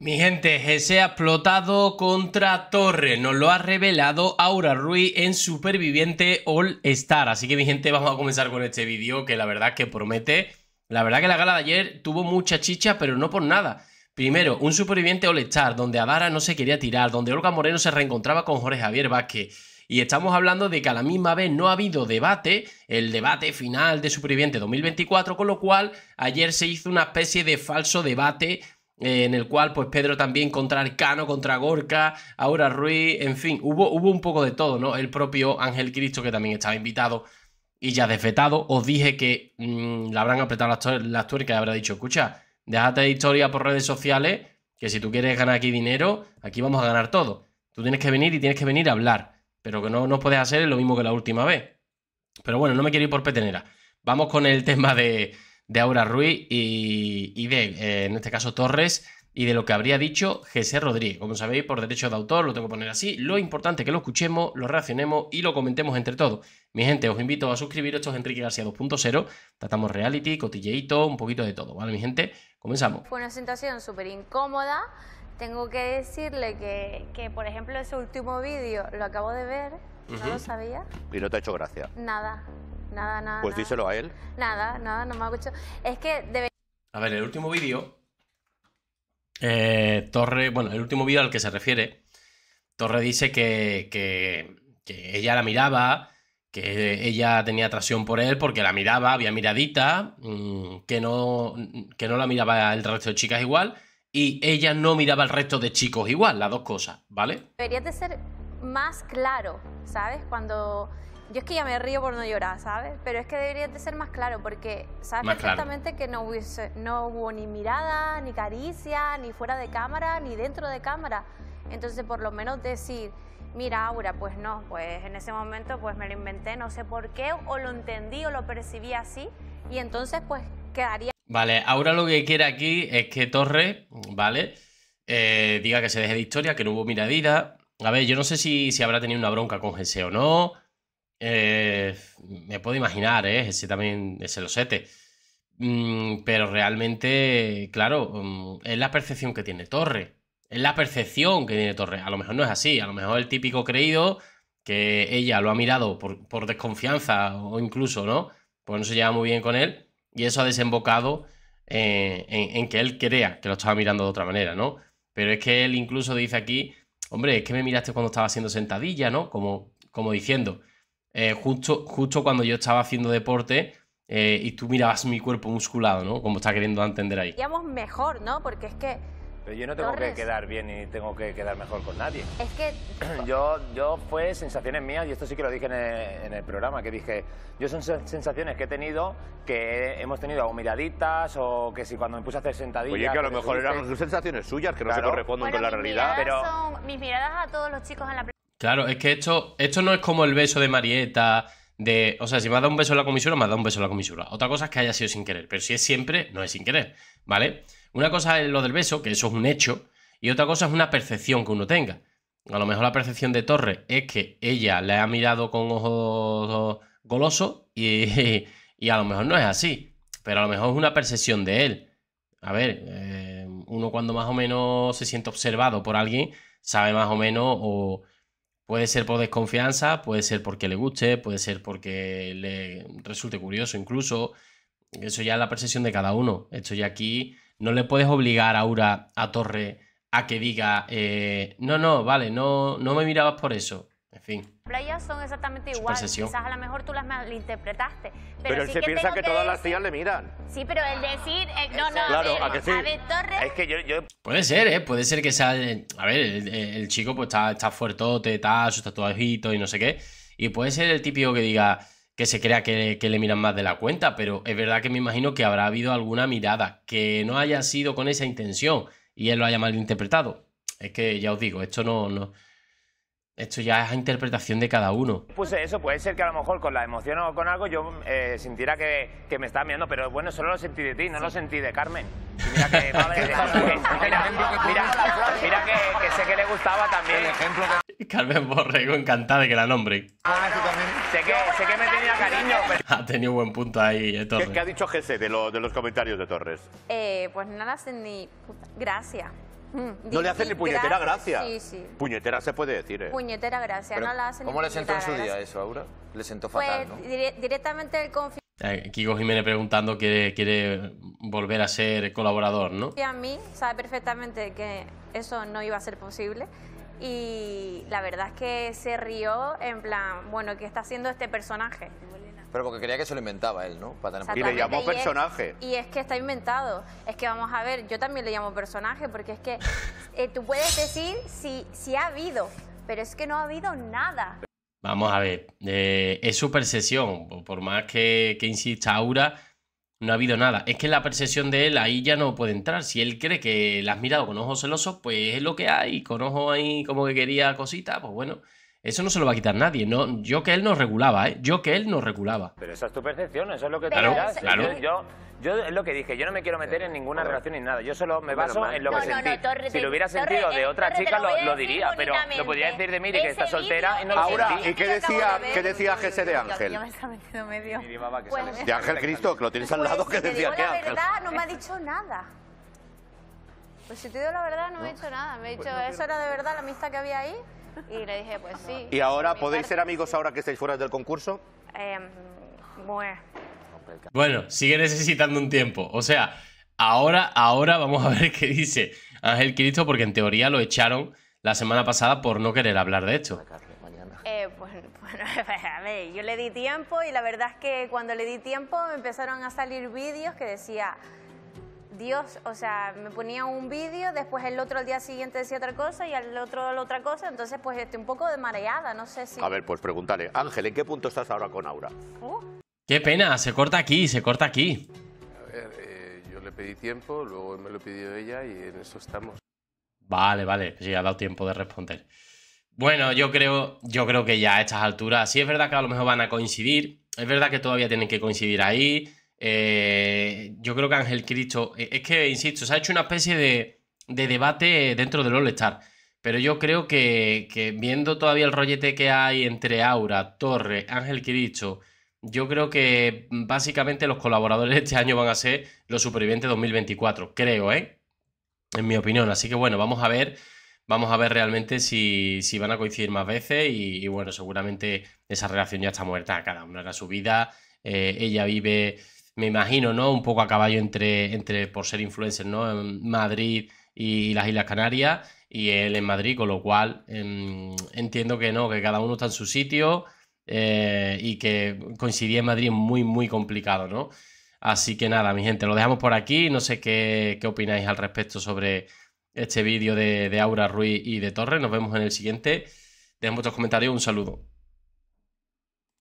Mi gente, ese ha explotado contra Torre, nos lo ha revelado Aura Rui en Superviviente All Star. Así que mi gente, vamos a comenzar con este vídeo que la verdad es que promete. La verdad que la gala de ayer tuvo mucha chicha, pero no por nada. Primero, un Superviviente All Star donde Adara no se quería tirar, donde Olga Moreno se reencontraba con Jorge Javier Vázquez. Y estamos hablando de que a la misma vez no ha habido debate, el debate final de Superviviente 2024, con lo cual ayer se hizo una especie de falso debate eh, en el cual pues Pedro también contra Arcano, contra Gorka, Aura Ruiz, en fin, hubo, hubo un poco de todo, ¿no? El propio Ángel Cristo que también estaba invitado y ya defetado os dije que la mm, le habrán apretado las, las tuercas y habrá dicho, escucha, déjate de historia por redes sociales, que si tú quieres ganar aquí dinero, aquí vamos a ganar todo. Tú tienes que venir y tienes que venir a hablar, pero que no, no puedes hacer lo mismo que la última vez. Pero bueno, no me quiero ir por petenera. Vamos con el tema de, de Aura Ruiz y, de, eh, en este caso, Torres y de lo que habría dicho José Rodríguez. Como sabéis, por derecho de autor lo tengo que poner así. Lo importante es que lo escuchemos, lo reaccionemos y lo comentemos entre todos. Mi gente, os invito a suscribiros. Esto es Enrique García 2.0. Tratamos reality, cotilleito, un poquito de todo, ¿vale, mi gente? Comenzamos. Fue una situación súper incómoda. Tengo que decirle que, por ejemplo, ese último vídeo lo acabo de ver. No lo sabía. ¿Y no te ha hecho gracia? Nada. Nada, nada. Pues díselo a él. Nada, nada, no me ha escuchado. Es que debe... A ver, el último vídeo. Eh, Torre, bueno, el último vídeo al que se refiere. Torre dice que, que, ella la miraba, que ella tenía atracción por él porque la miraba, había miradita, mm, que no, que no la miraba el resto de chicas igual y ella no miraba al resto de chicos igual, las dos cosas, ¿vale? Deberías de ser más claro, ¿sabes? Cuando yo es que ya me río por no llorar, ¿sabes? Pero es que debería de ser más claro, porque sabes más perfectamente que no, hubiese, no hubo ni mirada, ni caricia, ni fuera de cámara, ni dentro de cámara. Entonces, por lo menos decir, mira, Aura, pues no, pues en ese momento pues me lo inventé, no sé por qué, o lo entendí o lo percibí así, y entonces pues quedaría... Vale, Aura lo que quiere aquí es que Torre, ¿vale? Eh, diga que se deje de historia, que no hubo miradita. A ver, yo no sé si, si habrá tenido una bronca con Jesse o no, eh, me puedo imaginar, ¿eh? Ese también, es el osete mm, pero realmente, claro, mm, es la percepción que tiene Torre. Es la percepción que tiene Torre. A lo mejor no es así. A lo mejor el típico creído que ella lo ha mirado por, desconfianza o incluso, ¿no? Pues no se lleva muy bien con él. Y eso ha desembocado eh, en, que él crea que lo estaba mirando de otra manera, ¿no? Pero es que él incluso dice aquí, hombre, es que me miraste cuando estaba haciendo sentadilla, ¿no? Como, como diciendo, eh, justo, justo cuando yo estaba haciendo deporte eh, y tú mirabas mi cuerpo musculado, ¿no? Como está queriendo entender ahí. Digamos mejor, ¿no? Porque es que... Pero yo no tengo que quedar bien ni tengo que quedar mejor con nadie. Es que... Yo, yo fue sensaciones mías, y esto sí que lo dije en el, programa, que dije, yo son sensaciones que he tenido, que hemos tenido o miraditas, o que si cuando me puse a hacer sentadillas... Oye, que a lo mejor eran sensaciones suyas, que no se corresponden con la realidad. pero... Son, mis miradas a todos los chicos en la... Claro, es que esto, esto no es como el beso de Marieta, de, o sea, si me ha dado un beso en la comisura, me ha dado un beso en la comisura. Otra cosa es que haya sido sin querer, pero si es siempre, no es sin querer, ¿vale? Una cosa es lo del beso, que eso es un hecho, y otra cosa es una percepción que uno tenga. A lo mejor la percepción de Torres es que ella le ha mirado con ojos golosos y, a lo mejor no es así, pero a lo mejor es una percepción de él. A ver, eh, uno cuando más o menos se siente observado por alguien, sabe más o menos o Puede ser por desconfianza, puede ser porque le guste, puede ser porque le resulte curioso incluso. Eso ya es la percepción de cada uno. Esto ya aquí no le puedes obligar a Aura a Torre a que diga, eh, no, no, vale, no, no me mirabas por eso fin. Playas son exactamente iguales. Quizás a lo mejor tú las malinterpretaste. Pero, pero él se que piensa que, todas las tías le miran. Sí, pero el decir. Eh, no, no, eh, a, ver, Torres. Es que yo, Puede ser, ¿eh? Puede ser que sea. A ver, el, chico pues está, está fuertote, está su tatuajito y no sé qué. Y puede ser el típico que diga que se crea que, le miran más de la cuenta, pero es verdad que me imagino que habrá habido alguna mirada que no haya sido con esa intención y él lo haya malinterpretado. Es que ya os digo, esto no, no, esto ya es a interpretación de cada uno. Pues eso, puede ser que a lo mejor con la emoción o con algo yo eh, sintiera que, me estaba mirando, pero bueno, solo lo sentí de ti, no lo sentí de Carmen. mira que, que, sé que le gustaba también. Carmen Borrego, encantada de que la nombre. Ah, también. Sé que, me tenía cariño, pero... Ha tenido buen punto ahí, Torres. Eh, ¿Qué, ha dicho GC de, de los comentarios de Torres? Eh, pues nada, ni... Gracias. Mm, no le hacen ni puñetera gracia. Puñetera se puede decir, ¿eh? Puñetera gracia, no la hacen ¿Cómo le sentó en su día eso, Aura? Le sentó pues, fatal, ¿no? directamente el eh, Kiko Jiménez preguntando quiere, quiere volver a ser colaborador, ¿no? Y a mí sabe perfectamente que eso no iba a ser posible y la verdad es que se rió en plan, bueno, ¿qué está haciendo este personaje? Pero porque creía que se lo inventaba él, ¿no? Y le llamó personaje. y es que está inventado. Es que vamos a ver, yo también le llamo personaje porque es que eh, tú puedes decir si, si ha habido, pero es que no ha habido nada. Vamos a ver, eh, es su percepción, por más que, que, insista Aura, no ha habido nada. Es que la percepción de él ahí ya no puede entrar. Si él cree que la has mirado con ojos celosos, pues es lo que hay, con ojos ahí como que quería cositas, pues bueno. Eso no se lo va a quitar nadie. No, yo que él nos regulaba, ¿eh? Yo que él no regulaba. Pero esa es tu percepción, eso es lo que claro, tú claro. Yo, yo, yo, es lo que dije, yo no me quiero meter en ninguna relación ni nada. Yo solo me baso en lo que no, sentí. No, si lo hubiera sentido de eh, otra chica, lo, diría. Pero lo podría decir de Miri, que está soltera y no Ahora, lo sentí. ¿y qué decía, qué decía de Ángel? Ya me está metiendo medio. Pues, de Ángel Cristo, que lo tienes al lado, que pues, decía que Ángel. la verdad, no me ha dicho nada. Pues si te digo la verdad, no, me ha dicho nada. Me ha pues dicho, eso era de verdad la amistad que había ahí. Y le dije, pues sí. ¿Y ahora podéis ser amigos ahora que estáis fuera del concurso? Em, bueno. bueno, sigue necesitando un tiempo. O sea, ahora, ahora vamos a ver qué dice Ángel Cristo, porque en teoría lo echaron la semana pasada por no querer hablar de esto. Eh, pues, bueno, a ver, yo le di tiempo y la verdad es que cuando le di tiempo me empezaron a salir vídeos que decía Dios, o sea, me ponía un vídeo, después el otro al día siguiente decía otra cosa y al otro la otra cosa, entonces pues estoy un poco de no sé si... A ver, pues pregúntale, Ángel, ¿en qué punto estás ahora con Aura? Uh. Qué pena, se corta aquí, se corta aquí. A ver, eh, yo le pedí tiempo, luego me lo pidió ella y en eso estamos. Vale, vale, sí, ha dado tiempo de responder. Bueno, yo creo, yo creo que ya a estas alturas, sí es verdad que a lo mejor van a coincidir, es verdad que todavía tienen que coincidir ahí, eh, yo creo que Ángel Cristo, eh, es que, insisto, se ha hecho una especie de, de debate dentro del All-Star. Pero yo creo que, viendo todavía el rollete que hay entre Aura, Torre, Ángel Cristo yo creo que básicamente los colaboradores de este año van a ser los supervivientes 2024, creo, ¿eh? En mi opinión. Así que bueno, vamos a ver. Vamos a ver realmente si, si van a coincidir más veces y, bueno, seguramente esa relación ya está muerta. Cada una era su vida. Eh, ella vive me imagino, ¿no? Un poco a caballo entre, entre por ser influencer, ¿no? En Madrid y las Islas Canarias y él en Madrid, con lo cual em, entiendo que no, que cada uno está en su sitio eh, y que coincidir en Madrid es muy, muy complicado, ¿no? Así que nada, mi gente, lo dejamos por aquí. No sé qué, opináis al respecto sobre este vídeo de, de Aura Ruiz y de Torres. Nos vemos en el siguiente. Dejad vuestros comentarios. Un saludo.